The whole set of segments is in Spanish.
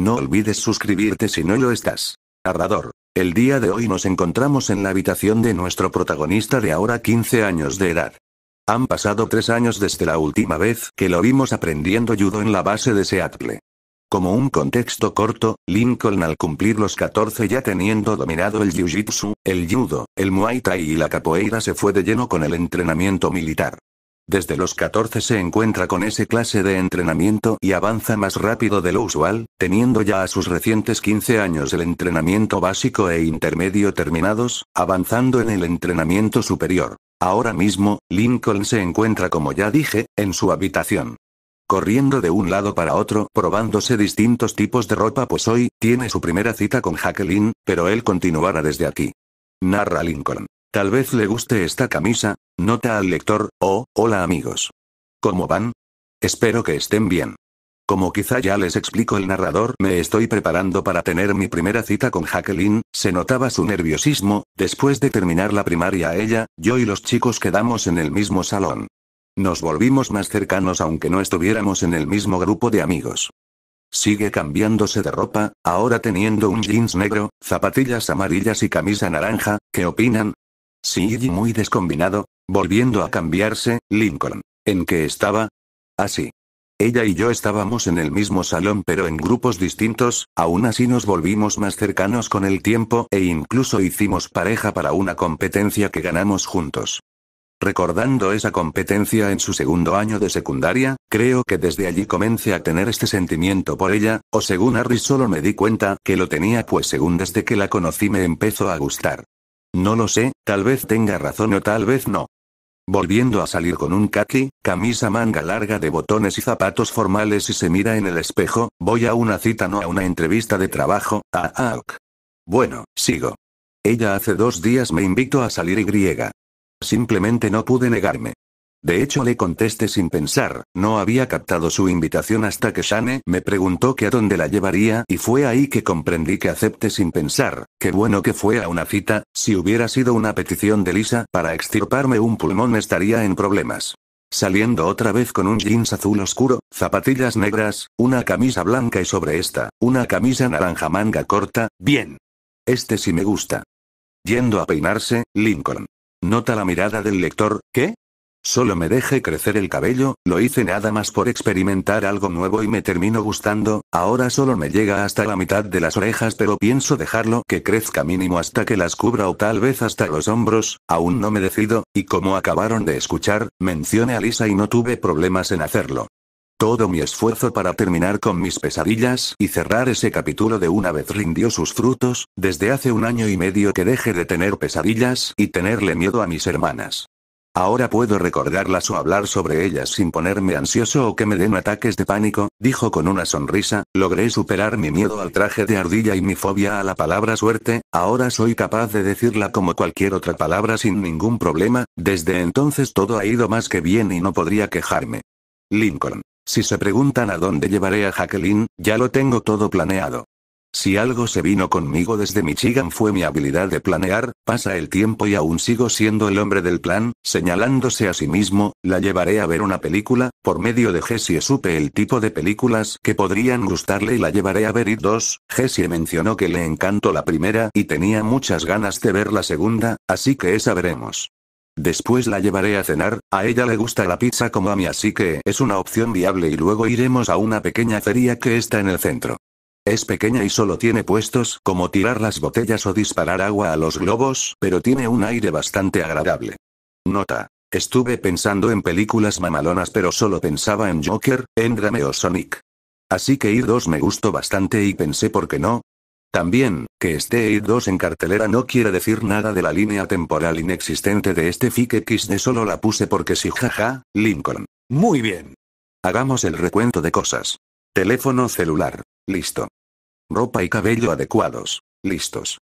No olvides suscribirte si no lo estás. Narrador: El día de hoy nos encontramos en la habitación de nuestro protagonista de ahora 15 años de edad. Han pasado tres años desde la última vez que lo vimos aprendiendo judo en la base de Seattle. Como un contexto corto, Lincoln al cumplir los 14 ya teniendo dominado el jiu-jitsu, el judo, el muay thai y la capoeira se fue de lleno con el entrenamiento militar. Desde los 14 se encuentra con ese clase de entrenamiento y avanza más rápido de lo usual, teniendo ya a sus recientes 15 años el entrenamiento básico e intermedio terminados, avanzando en el entrenamiento superior. Ahora mismo, Lincoln se encuentra como ya dije, en su habitación. Corriendo de un lado para otro, probándose distintos tipos de ropa, pues hoy, tiene su primera cita con Jacqueline, pero él continuará desde aquí. Narra Lincoln. Tal vez le guste esta camisa, nota al lector, oh, hola amigos. ¿Cómo van? Espero que estén bien. Como quizá ya les explico el narrador, me estoy preparando para tener mi primera cita con Jacqueline, se notaba su nerviosismo, después de terminar la primaria ella, yo y los chicos quedamos en el mismo salón. Nos volvimos más cercanos aunque no estuviéramos en el mismo grupo de amigos. Sigue cambiándose de ropa, ahora teniendo un jeans negro, zapatillas amarillas y camisa naranja, ¿qué opinan? y muy descombinado, volviendo a cambiarse, Lincoln. ¿En qué estaba? Así. Ah, ella y yo estábamos en el mismo salón pero en grupos distintos, aún así nos volvimos más cercanos con el tiempo e incluso hicimos pareja para una competencia que ganamos juntos. Recordando esa competencia en su segundo año de secundaria, creo que desde allí comencé a tener este sentimiento por ella, o según Harry solo me di cuenta que lo tenía pues según desde que la conocí me empezó a gustar. No lo sé, tal vez tenga razón o tal vez no. Volviendo a salir con un khaki, camisa manga larga de botones y zapatos formales y se mira en el espejo, voy a una cita no a una entrevista de trabajo, a ah ok. Bueno, sigo. Ella hace dos días me invitó a salir y griega. Simplemente no pude negarme. De hecho le contesté sin pensar, no había captado su invitación hasta que Shane me preguntó que a dónde la llevaría y fue ahí que comprendí que acepte sin pensar, qué bueno que fue a una cita, si hubiera sido una petición de Lisa para extirparme un pulmón estaría en problemas. Saliendo otra vez con un jeans azul oscuro, zapatillas negras, una camisa blanca y sobre esta, una camisa naranja manga corta, bien. Este sí me gusta. Yendo a peinarse, Lincoln. Nota la mirada del lector, ¿qué? Solo me dejé crecer el cabello, lo hice nada más por experimentar algo nuevo y me termino gustando, ahora solo me llega hasta la mitad de las orejas pero pienso dejarlo que crezca mínimo hasta que las cubra o tal vez hasta los hombros, aún no me decido, y como acabaron de escuchar, mencioné a Lisa y no tuve problemas en hacerlo. Todo mi esfuerzo para terminar con mis pesadillas y cerrar ese capítulo de una vez rindió sus frutos, desde hace un año y medio que dejé de tener pesadillas y tenerle miedo a mis hermanas. Ahora puedo recordarlas o hablar sobre ellas sin ponerme ansioso o que me den ataques de pánico, dijo con una sonrisa, logré superar mi miedo al traje de ardilla y mi fobia a la palabra suerte, ahora soy capaz de decirla como cualquier otra palabra sin ningún problema, desde entonces todo ha ido más que bien y no podría quejarme. Lincoln. Si se preguntan a dónde llevaré a Jacqueline, ya lo tengo todo planeado. Si algo se vino conmigo desde Michigan fue mi habilidad de planear, pasa el tiempo y aún sigo siendo el hombre del plan, señalándose a sí mismo, la llevaré a ver una película, por medio de Jessie supe el tipo de películas que podrían gustarle y la llevaré a ver y dos, Jessie mencionó que le encantó la primera y tenía muchas ganas de ver la segunda, así que esa veremos. Después la llevaré a cenar, a ella le gusta la pizza como a mí así que es una opción viable y luego iremos a una pequeña feria que está en el centro. Es pequeña y solo tiene puestos como tirar las botellas o disparar agua a los globos, pero tiene un aire bastante agradable. Nota. Estuve pensando en películas mamalonas pero solo pensaba en Joker, Endrame o Sonic. Así que ir 2 me gustó bastante y pensé por qué no. También, que esté ir 2 en cartelera no quiere decir nada de la línea temporal inexistente de este fic xd solo la puse porque sí jaja, Lincoln. Muy bien. Hagamos el recuento de cosas. Teléfono celular. Listo. Ropa y cabello adecuados. Listos.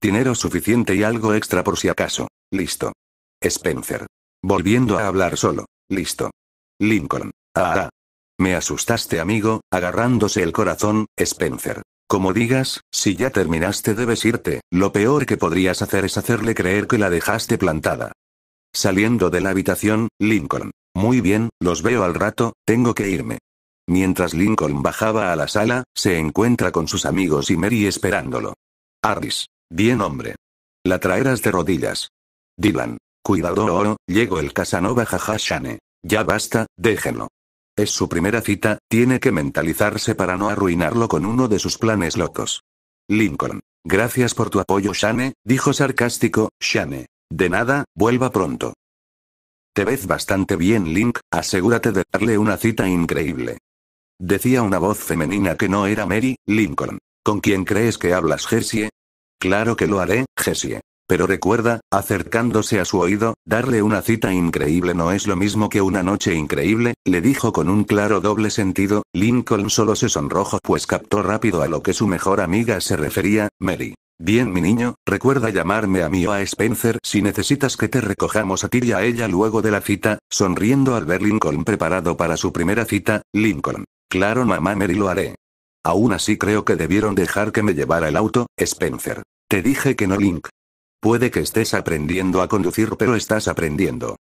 Dinero suficiente y algo extra por si acaso. Listo. Spencer. Volviendo a hablar solo. Listo. Lincoln. Ah, ah. Me asustaste, amigo, agarrándose el corazón, Spencer. Como digas, si ya terminaste debes irte, lo peor que podrías hacer es hacerle creer que la dejaste plantada. Saliendo de la habitación, Lincoln. Muy bien, los veo al rato, tengo que irme. Mientras Lincoln bajaba a la sala, se encuentra con sus amigos y Mary esperándolo. Ardis. Bien hombre. La traerás de rodillas. Dylan. Cuidado, oro, llegó el Casanova Shane, Ya basta, déjenlo. Es su primera cita, tiene que mentalizarse para no arruinarlo con uno de sus planes locos. Lincoln. Gracias por tu apoyo, Shane, dijo sarcástico, Shane. De nada, vuelva pronto. Te ves bastante bien, Link, asegúrate de darle una cita increíble. Decía una voz femenina que no era Mary, Lincoln. ¿Con quién crees que hablas, Jessie? Claro que lo haré, Jessie. Pero recuerda, acercándose a su oído, darle una cita increíble no es lo mismo que una noche increíble, le dijo con un claro doble sentido, Lincoln solo se sonrojó pues captó rápido a lo que su mejor amiga se refería, Mary. Bien mi niño, recuerda llamarme a mí o a Spencer si necesitas que te recojamos a ti y a ella luego de la cita, sonriendo al ver Lincoln preparado para su primera cita, Lincoln. Claro, mamá Mary lo haré. Aún así creo que debieron dejar que me llevara el auto, Spencer. Te dije que no, Link. Puede que estés aprendiendo a conducir, pero estás aprendiendo.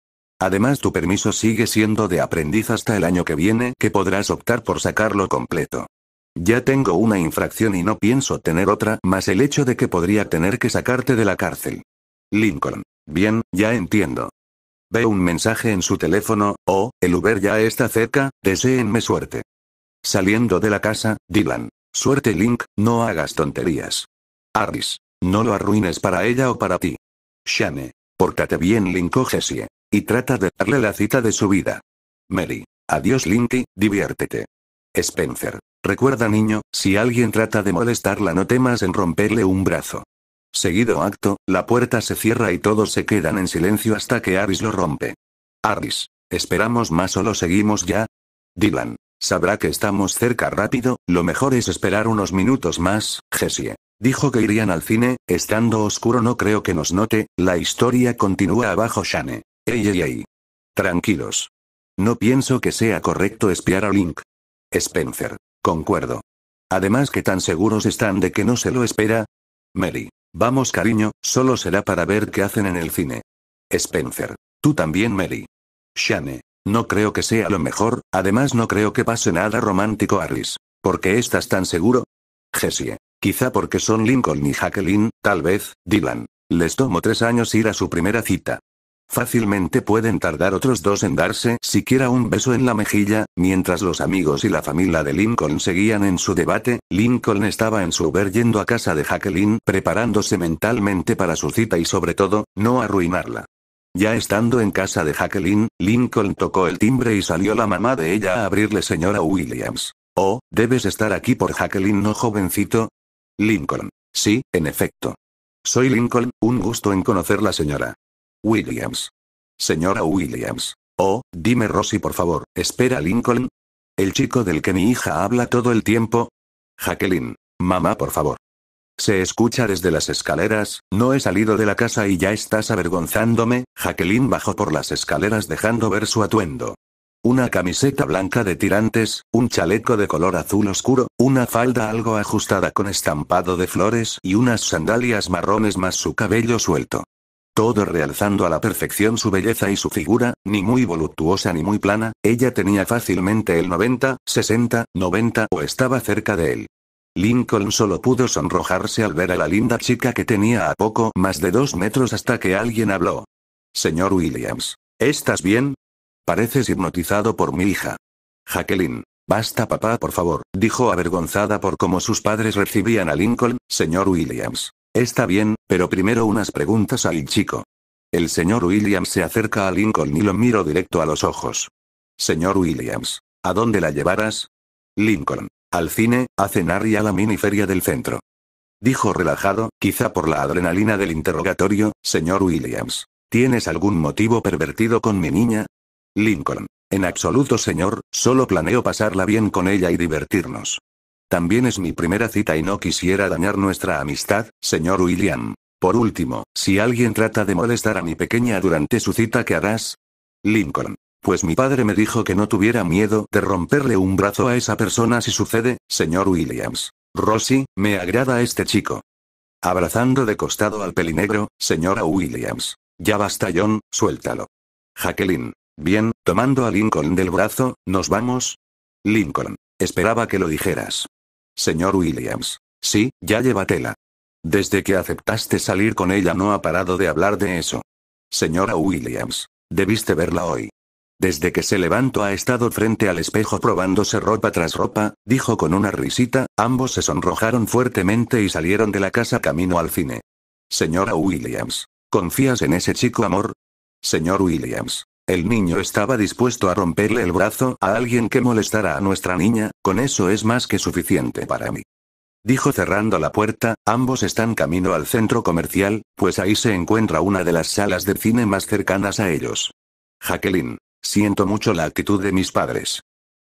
Además, tu permiso sigue siendo de aprendiz hasta el año que viene, que podrás optar por sacarlo completo. Ya tengo una infracción y no pienso tener otra, más el hecho de que podría tener que sacarte de la cárcel. Lincoln. Bien, ya entiendo. Ve un mensaje en su teléfono, oh, el Uber ya está cerca, deseenme suerte. Saliendo de la casa, Dylan. Suerte Link, no hagas tonterías. Harris. No lo arruines para ella o para ti. Shane. Pórtate bien Link o Y trata de darle la cita de su vida. Mary. Adiós Linky, diviértete. Spencer. Recuerda niño, si alguien trata de molestarla no temas en romperle un brazo. Seguido acto, la puerta se cierra y todos se quedan en silencio hasta que Aris lo rompe. Aris. ¿Esperamos más o lo seguimos ya? Dylan. Sabrá que estamos cerca rápido, lo mejor es esperar unos minutos más, Jessie. Dijo que irían al cine, estando oscuro no creo que nos note, la historia continúa abajo Shane. Ey ey ey. Tranquilos. No pienso que sea correcto espiar a Link. Spencer. Concuerdo. Además que tan seguros están de que no se lo espera. Mary. Vamos cariño, solo será para ver qué hacen en el cine. Spencer. Tú también Mary. Shane. No creo que sea lo mejor, además no creo que pase nada romántico Harris. ¿Por qué estás tan seguro? Jessie. Quizá porque son Lincoln y Jacqueline, tal vez, Dylan. Les tomo tres años ir a su primera cita. Fácilmente pueden tardar otros dos en darse siquiera un beso en la mejilla, mientras los amigos y la familia de Lincoln seguían en su debate, Lincoln estaba en su Uber yendo a casa de Jacqueline preparándose mentalmente para su cita y sobre todo, no arruinarla. Ya estando en casa de Jacqueline, Lincoln tocó el timbre y salió la mamá de ella a abrirle señora Williams. Oh, debes estar aquí por Jacqueline, ¿no, jovencito? Lincoln. Sí, en efecto. Soy Lincoln, un gusto en conocerla, señora. Williams. Señora Williams. Oh, dime Rosy, por favor, espera Lincoln. El chico del que mi hija habla todo el tiempo. Jacqueline. Mamá, por favor. Se escucha desde las escaleras, no he salido de la casa y ya estás avergonzándome, Jacqueline bajó por las escaleras dejando ver su atuendo. Una camiseta blanca de tirantes, un chaleco de color azul oscuro, una falda algo ajustada con estampado de flores y unas sandalias marrones más su cabello suelto. Todo realzando a la perfección su belleza y su figura, ni muy voluptuosa ni muy plana, ella tenía fácilmente el 90, 60, 90 o estaba cerca de él. Lincoln solo pudo sonrojarse al ver a la linda chica que tenía a poco más de dos metros hasta que alguien habló. Señor Williams, ¿estás bien? Pareces hipnotizado por mi hija. Jacqueline, basta papá por favor, dijo avergonzada por cómo sus padres recibían a Lincoln, señor Williams. Está bien, pero primero unas preguntas al chico. El señor Williams se acerca a Lincoln y lo miro directo a los ojos. Señor Williams, ¿a dónde la llevarás? Lincoln, al cine, a cenar y a la mini feria del centro. Dijo relajado, quizá por la adrenalina del interrogatorio, señor Williams. ¿Tienes algún motivo pervertido con mi niña? Lincoln. En absoluto, señor, solo planeo pasarla bien con ella y divertirnos. También es mi primera cita y no quisiera dañar nuestra amistad, señor William. Por último, si alguien trata de molestar a mi pequeña durante su cita, ¿qué harás? Lincoln. Pues mi padre me dijo que no tuviera miedo de romperle un brazo a esa persona si sucede, señor Williams. Rosy, me agrada este chico. Abrazando de costado al pelinegro, señora Williams. Ya basta John, suéltalo. Jacqueline. Bien, tomando a Lincoln del brazo, ¿nos vamos? Lincoln. Esperaba que lo dijeras. Señor Williams. Sí, ya llévatela. Desde que aceptaste salir con ella no ha parado de hablar de eso. Señora Williams. Debiste verla hoy. Desde que se levantó ha estado frente al espejo probándose ropa tras ropa, dijo con una risita, ambos se sonrojaron fuertemente y salieron de la casa camino al cine. Señora Williams. ¿Confías en ese chico amor? Señor Williams. El niño estaba dispuesto a romperle el brazo a alguien que molestara a nuestra niña, con eso es más que suficiente para mí. Dijo cerrando la puerta, ambos están camino al centro comercial, pues ahí se encuentra una de las salas de cine más cercanas a ellos. Jacqueline. Siento mucho la actitud de mis padres.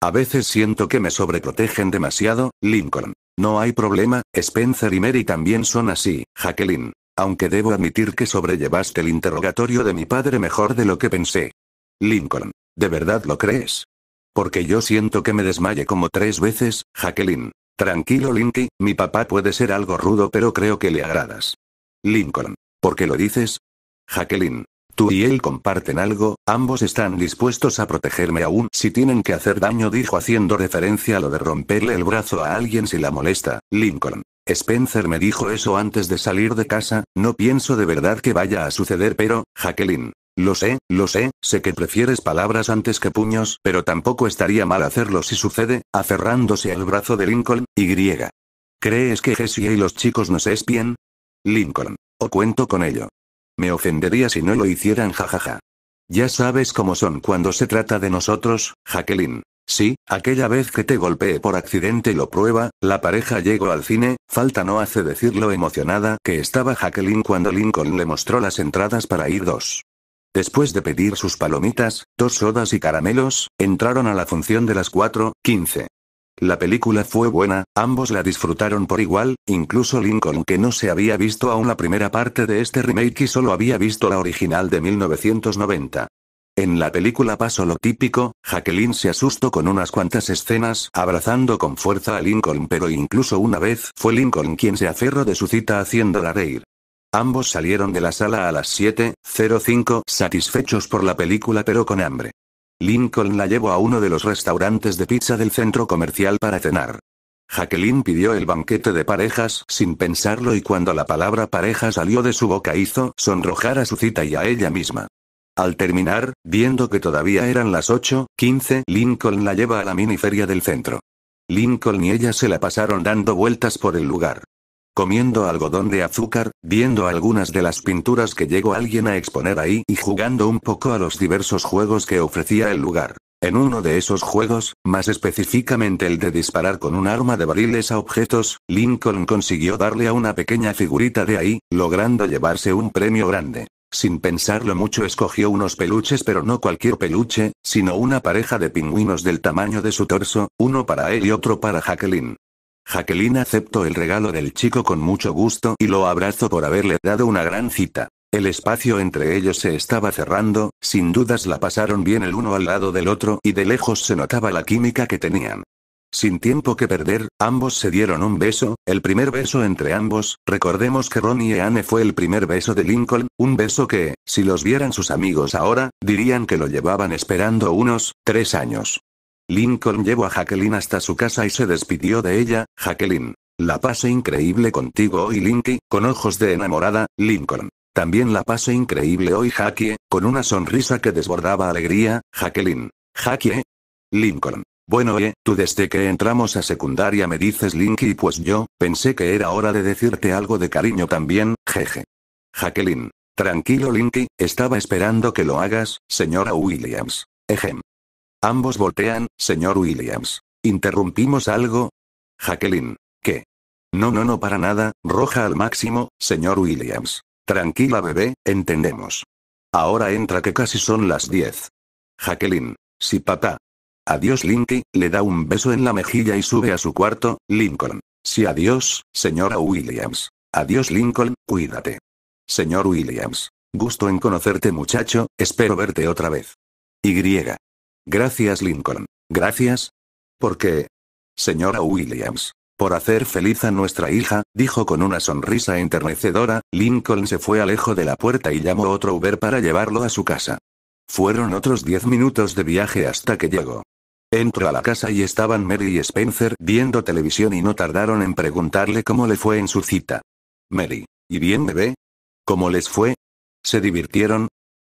A veces siento que me sobreprotegen demasiado, Lincoln. No hay problema, Spencer y Mary también son así, Jacqueline. Aunque debo admitir que sobrellevaste el interrogatorio de mi padre mejor de lo que pensé. Lincoln. ¿De verdad lo crees? Porque yo siento que me desmaye como tres veces, Jacqueline. Tranquilo, Linky, mi papá puede ser algo rudo, pero creo que le agradas. Lincoln. ¿Por qué lo dices? Jacqueline. Tú y él comparten algo, ambos están dispuestos a protegerme aún si tienen que hacer daño, dijo haciendo referencia a lo de romperle el brazo a alguien si la molesta, Lincoln. Spencer me dijo eso antes de salir de casa, no pienso de verdad que vaya a suceder, pero, Jacqueline. Lo sé, lo sé, sé que prefieres palabras antes que puños, pero tampoco estaría mal hacerlo si sucede, aferrándose al brazo de Lincoln, y griega. ¿Crees que Jessie y los chicos nos espien? Lincoln. O cuento con ello. Me ofendería si no lo hicieran, jajaja. Ya sabes cómo son cuando se trata de nosotros, Jacqueline. Sí, aquella vez que te golpeé por accidente lo prueba, la pareja llegó al cine, falta no hace decir lo emocionada que estaba Jacqueline cuando Lincoln le mostró las entradas para ir dos. Después de pedir sus palomitas, dos sodas y caramelos, entraron a la función de las 4.15. La película fue buena, ambos la disfrutaron por igual, incluso Lincoln que no se había visto aún la primera parte de este remake y solo había visto la original de 1990. En la película pasó lo típico, Jacqueline se asustó con unas cuantas escenas, abrazando con fuerza a Lincoln, pero incluso una vez fue Lincoln quien se aferró de su cita haciéndola reír. Ambos salieron de la sala a las 7.05 satisfechos por la película pero con hambre. Lincoln la llevó a uno de los restaurantes de pizza del centro comercial para cenar. Jacqueline pidió el banquete de parejas sin pensarlo y cuando la palabra pareja salió de su boca hizo sonrojar a su cita y a ella misma. Al terminar, viendo que todavía eran las 8.15, Lincoln la lleva a la mini feria del centro. Lincoln y ella se la pasaron dando vueltas por el lugar comiendo algodón de azúcar, viendo algunas de las pinturas que llegó alguien a exponer ahí y jugando un poco a los diversos juegos que ofrecía el lugar. En uno de esos juegos, más específicamente el de disparar con un arma de barriles a objetos, Lincoln consiguió darle a una pequeña figurita de ahí, logrando llevarse un premio grande. Sin pensarlo mucho escogió unos peluches pero no cualquier peluche, sino una pareja de pingüinos del tamaño de su torso, uno para él y otro para Jacqueline. Jacqueline aceptó el regalo del chico con mucho gusto y lo abrazó por haberle dado una gran cita. El espacio entre ellos se estaba cerrando, sin dudas la pasaron bien el uno al lado del otro y de lejos se notaba la química que tenían. Sin tiempo que perder, ambos se dieron un beso, el primer beso entre ambos, recordemos que Ronnie y Anne fue el primer beso de Lincoln, un beso que, si los vieran sus amigos ahora, dirían que lo llevaban esperando unos, tres años. Lincoln llevó a Jacqueline hasta su casa y se despidió de ella, Jacqueline. La pasé increíble contigo hoy Linky, con ojos de enamorada, Lincoln. También la pasé increíble hoy Jackie, con una sonrisa que desbordaba alegría, Jacqueline. Jackie. Lincoln. Bueno, eh, tú desde que entramos a secundaria me dices Linky, pues yo, pensé que era hora de decirte algo de cariño también, jeje. Jacqueline. Tranquilo Linky, estaba esperando que lo hagas, señora Williams. Ejem. Ambos voltean, señor Williams. ¿Interrumpimos algo? Jacqueline. ¿Qué? No, no, no, para nada, roja al máximo, señor Williams. Tranquila, bebé, entendemos. Ahora entra que casi son las 10. Jacqueline. Sí, papá. Adiós, Linky, le da un beso en la mejilla y sube a su cuarto, Lincoln. Sí, adiós, señora Williams. Adiós, Lincoln, cuídate. Señor Williams. Gusto en conocerte, muchacho, espero verte otra vez. Y. Gracias Lincoln. Gracias. ¿Por qué? Señora Williams. Por hacer feliz a nuestra hija, dijo con una sonrisa enternecedora, Lincoln se fue alejo de la puerta y llamó otro Uber para llevarlo a su casa. Fueron otros diez minutos de viaje hasta que llegó. Entró a la casa y estaban Mary y Spencer viendo televisión y no tardaron en preguntarle cómo le fue en su cita. Mary. ¿Y bien bebé? ¿Cómo les fue? ¿Se divirtieron?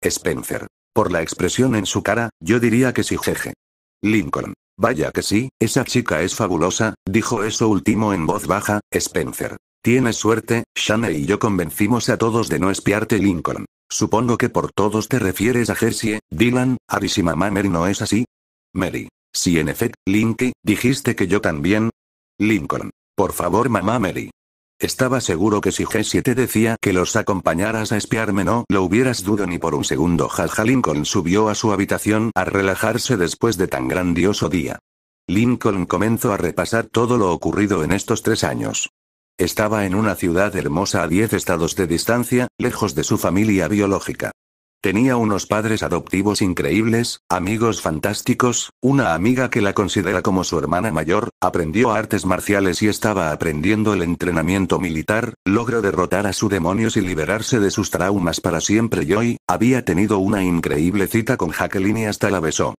Spencer. Por la expresión en su cara, yo diría que sí jeje. Lincoln. Vaya que sí, esa chica es fabulosa, dijo eso último en voz baja, Spencer. Tienes suerte, Shane y yo convencimos a todos de no espiarte Lincoln. Supongo que por todos te refieres a Jersey, Dylan, Aris y mamá Mary no es así. Mary. Si en efecto, Linky, dijiste que yo también. Lincoln. Por favor mamá Mary. Estaba seguro que si G7 decía que los acompañaras a espiarme no lo hubieras dudo ni por un segundo. Jaja Lincoln subió a su habitación a relajarse después de tan grandioso día. Lincoln comenzó a repasar todo lo ocurrido en estos tres años. Estaba en una ciudad hermosa a 10 estados de distancia, lejos de su familia biológica. Tenía unos padres adoptivos increíbles, amigos fantásticos, una amiga que la considera como su hermana mayor, aprendió artes marciales y estaba aprendiendo el entrenamiento militar, logró derrotar a su demonios y liberarse de sus traumas para siempre y hoy, había tenido una increíble cita con Jacqueline y hasta la besó.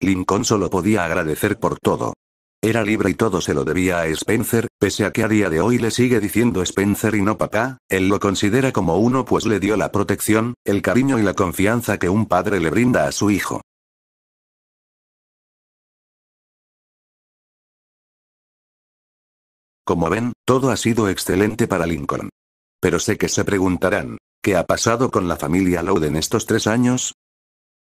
Lincoln solo podía agradecer por todo. Era libre y todo se lo debía a Spencer, pese a que a día de hoy le sigue diciendo Spencer y no papá, él lo considera como uno pues le dio la protección, el cariño y la confianza que un padre le brinda a su hijo. Como ven, todo ha sido excelente para Lincoln. Pero sé que se preguntarán, ¿qué ha pasado con la familia en estos tres años?